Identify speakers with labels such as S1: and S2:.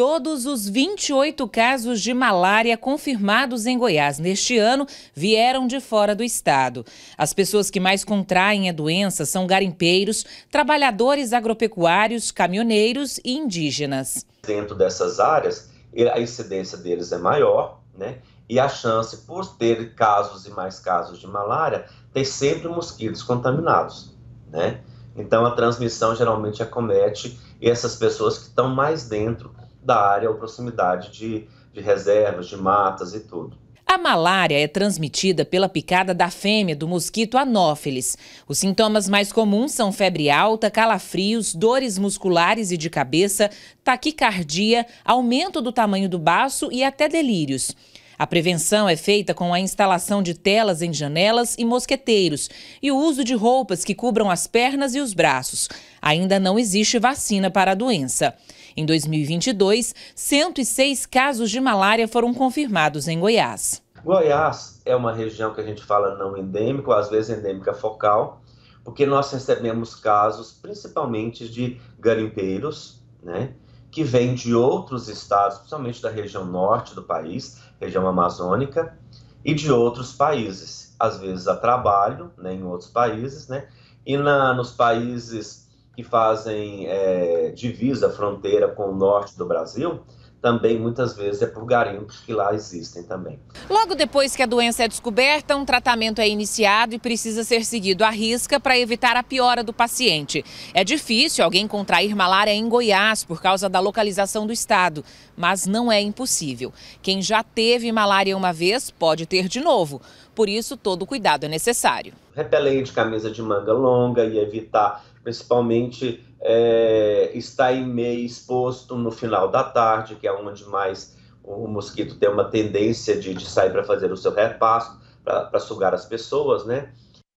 S1: Todos os 28 casos de malária confirmados em Goiás neste ano vieram de fora do estado. As pessoas que mais contraem a doença são garimpeiros, trabalhadores agropecuários, caminhoneiros e indígenas. Dentro
S2: dessas áreas, a incidência deles é maior, né? E a chance, por ter casos e mais casos de malária, tem sempre mosquitos contaminados, né? Então, a transmissão geralmente acomete essas pessoas que estão mais dentro da área ou proximidade de, de reservas, de matas e tudo.
S1: A malária é transmitida pela picada da fêmea do mosquito anófeles. Os sintomas mais comuns são febre alta, calafrios, dores musculares e de cabeça, taquicardia, aumento do tamanho do baço e até delírios. A prevenção é feita com a instalação de telas em janelas e mosqueteiros e o uso de roupas que cubram as pernas e os braços. Ainda não existe vacina para a doença. Em 2022, 106 casos de malária foram confirmados em Goiás.
S2: Goiás é uma região que a gente fala não endêmica, às vezes endêmica focal, porque nós recebemos casos principalmente de garimpeiros, né, que vêm de outros estados, principalmente da região norte do país, região amazônica, e de outros países, às vezes a trabalho, né, em outros países, né, e na, nos países que fazem é, divisa, fronteira com o norte do Brasil, também muitas vezes é por garimpos que lá existem também.
S1: Logo depois que a doença é descoberta, um tratamento é iniciado e precisa ser seguido à risca para evitar a piora do paciente. É difícil alguém contrair malária em Goiás por causa da localização do estado, mas não é impossível. Quem já teve malária uma vez pode ter de novo. Por isso, todo cuidado é necessário.
S2: Repelente, camisa de manga longa e evitar, principalmente, é, estar em meio exposto no final da tarde, que é onde mais o mosquito tem uma tendência de, de sair para fazer o seu repasto, para sugar as pessoas, né?